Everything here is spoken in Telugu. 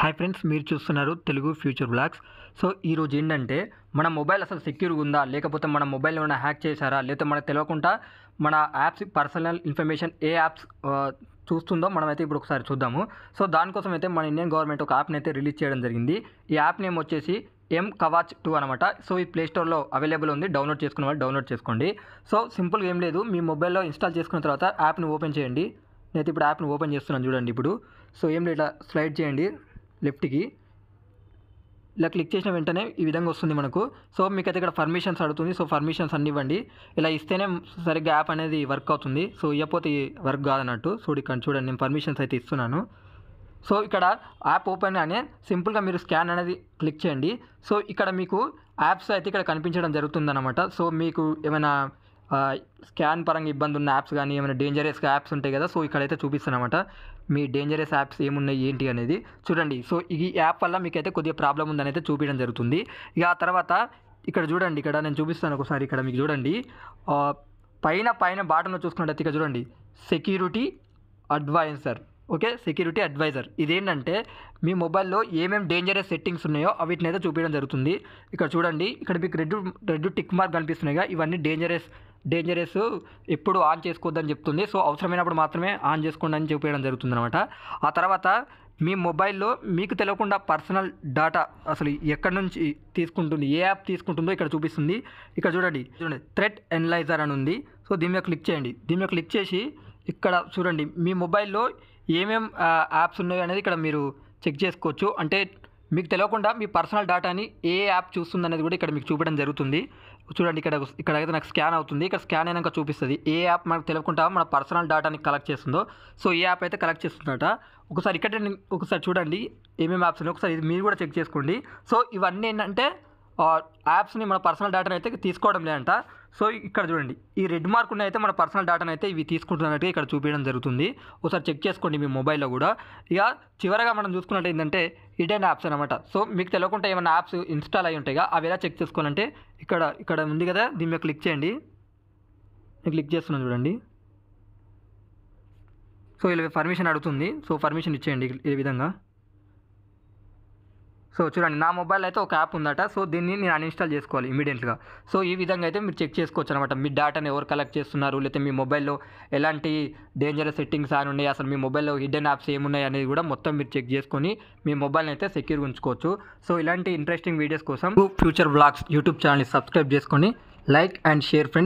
హాయ్ ఫ్రెండ్స్ మీరు చూస్తున్నారు తెలుగు ఫ్యూచర్ బ్లాగ్స్ సో ఈరోజు ఏంటంటే మన మొబైల్ అసలు సెక్యూర్గా ఉందా లేకపోతే మన మొబైల్ ఏమైనా హ్యాక్ చేశారా లేకపోతే మనకు తెలియకుండా మన యాప్స్ పర్సనల్ ఇన్ఫర్మేషన్ ఏ యాప్స్ చూస్తుందో మనమైతే ఇప్పుడు ఒకసారి చూద్దాము సో దానికోసం అయితే మన ఇండియన్ గవర్నమెంట్ ఒక యాప్ని అయితే రిలీజ్ చేయడం జరిగింది ఈ యాప్ నేమ్ వచ్చేసి ఎం కవాచ్ టూ అనమాట సో ఈ ప్లే స్టోర్లో అవైలబుల్ ఉంది డౌన్లోడ్ చేసుకున్న వాళ్ళు డౌన్లోడ్ చేసుకోండి సో సింపుల్గా ఏం లేదు మీ మొబైల్లో ఇన్స్టాల్ చేసుకున్న తర్వాత యాప్ని ఓపెన్ చేయండి నేను ఇప్పుడు యాప్ని ఓపెన్ చేస్తున్నాను చూడండి ఇప్పుడు సో ఏం లేదు ఇట్లా స్లైడ్ చేయండి లెఫ్ట్కి ఇలా క్లిక్ చేసిన వెంటనే ఈ విధంగా వస్తుంది మనకు సో మీకైతే ఇక్కడ పర్మిషన్స్ అడుగుతుంది సో పర్మిషన్స్ అన్ని ఇవ్వండి ఇలా ఇస్తేనే సరిగ్గా యాప్ అనేది వర్క్ అవుతుంది సో ఇవ్వకపోతే వర్క్ కాదన్నట్టు సో ఇక్కడ చూడండి నేను పర్మిషన్స్ అయితే ఇస్తున్నాను సో ఇక్కడ యాప్ ఓపెన్ అనే సింపుల్గా మీరు స్కాన్ అనేది క్లిక్ చేయండి సో ఇక్కడ మీకు యాప్స్ అయితే ఇక్కడ కనిపించడం జరుగుతుందన్నమాట సో మీకు ఏమైనా స్కాన్ పరంగా ఇబ్బంది ఉన్న యాప్స్ కానీ ఏమైనా డేంజరస్ యాప్స్ ఉంటాయి కదా సో ఇక్కడైతే చూపిస్తానమాట మీ డేంజరస్ యాప్స్ ఏమున్నాయి ఏంటి అనేది చూడండి సో ఈ యాప్ వల్ల మీకైతే కొద్దిగా ప్రాబ్లం ఉందని అయితే చూపించడం జరుగుతుంది ఇక ఆ తర్వాత ఇక్కడ చూడండి ఇక్కడ నేను చూపిస్తాను ఒకసారి ఇక్కడ మీకు చూడండి పైన పైన బాటంలో చూసుకున్నట్టు ఇక్కడ చూడండి security adviser okay security adviser ఇదేంటంటే మీ మొబైల్లో ఏమేమి డేంజరస్ సెట్టింగ్స్ ఉన్నాయో వీటిని అయితే చూపించడం జరుగుతుంది ఇక్కడ చూడండి ఇక్కడ మీకు రెడ్ రెడ్ టిక్ మార్క్ కనిపిస్తున్నాయిగా ఇవన్నీ డేంజరస్ డేంజరస్ ఎప్పుడు ఆన్ చేసుకోవద్దని చెప్తుంది సో అవసరమైనప్పుడు మాత్రమే ఆన్ చేసుకోండి అని చెప్పేయడం జరుగుతుంది అనమాట ఆ తర్వాత మీ మొబైల్లో మీకు తెలియకుండా పర్సనల్ డాటా అసలు ఎక్కడి నుంచి తీసుకుంటుంది ఏ యాప్ తీసుకుంటుందో ఇక్కడ చూపిస్తుంది ఇక్కడ చూడండి చూడండి థ్రెట్ ఎనలైజర్ అని ఉంది సో దీని మీద క్లిక్ చేయండి దీని మీద క్లిక్ చేసి ఇక్కడ చూడండి మీ మొబైల్లో ఏమేం యాప్స్ ఉన్నాయి అనేది ఇక్కడ మీరు చెక్ చేసుకోవచ్చు అంటే మీకు తెలియకుండా మీ పర్సనల్ డేటాని ఏ యాప్ చూస్తుంది అనేది కూడా ఇక్కడ మీకు చూపించడం జరుగుతుంది చూడండి ఇక్కడ ఇక్కడ అయితే నాకు స్కాన్ అవుతుంది ఇక్కడ స్కాన్ అయినాక చూపిస్తుంది ఏ యాప్ మనకు తెలియకుండా మన పర్సనల్ డేటాని కలెక్ట్ చేస్తుందో సో ఏ యాప్ అయితే కలెక్ట్ చేస్తుందట ఒకసారి ఇక్కడ ఒకసారి చూడండి ఏమేమి యాప్స్ ఉన్నాయి ఒకసారి ఇది మీరు కూడా చెక్ చేసుకోండి సో ఇవన్నీ ఏంటంటే యాప్స్ని మన పర్సనల్ డేటాని అయితే తీసుకోవడం లేదంట సో ఇక్కడ చూడండి ఈ రెడ్ మార్క్ ఉన్న అయితే మన పర్సనల్ డేటాను అయితే ఇవి తీసుకుంటున్నట్టుగా ఇక్కడ చూపించడం జరుగుతుంది ఒకసారి చెక్ చేసుకోండి మీ మొబైల్లో కూడా ఇక చివరగా మనం చూసుకున్నట్టు ఏంటంటే హిడెన్ యాప్స్ అనమాట సో మీకు తెలియకుండా ఏమైనా యాప్స్ ఇన్స్టాల్ అయి ఉంటాయి అవి ఎలా చెక్ చేసుకోవాలంటే ఇక్కడ ఇక్కడ ఉంది కదా దీని మీద క్లిక్ చేయండి క్లిక్ చేస్తున్నాను చూడండి సో ఇలా పర్మిషన్ అడుగుతుంది సో పర్మిషన్ ఇచ్చేయండి ఈ విధంగా సో చూడండి నా మొబైల్ అయితే ఒక యాప్ ఉందట సో దీన్ని నేను అన్ఇన్స్టాల్ చేసుకోవాలి ఇమీడియట్గా సో ఈ విధంగా అయితే మీరు చెక్ చేసుకోవచ్చు అనమాట మీ డేటాను ఎవరు కలెక్ట్ చేస్తున్నారు లేకపోతే మీ మొబైల్లో ఎలాంటి డేంజరస్ సెట్టింగ్స్ అని ఉన్నాయి అసలు మీ మొబైల్లో హిడెన్ యాప్స్ ఏమున్నాయి అనేది కూడా మొత్తం మీరు చెక్ చేసుకొని మీ మొబైల్ని అయితే సెక్యూర్ ఉంచుకోవచ్చు సో ఇలాంటి ఇంట్రెస్టింగ్ వీడియోస్ కోసం ఫ్యూచర్ బ్లాగ్స్ యూట్యూబ్ ఛానల్ని సబ్స్క్రైబ్ చేసుకొని లైక్ అండ్ షేర్ ఫ్రెండ్స్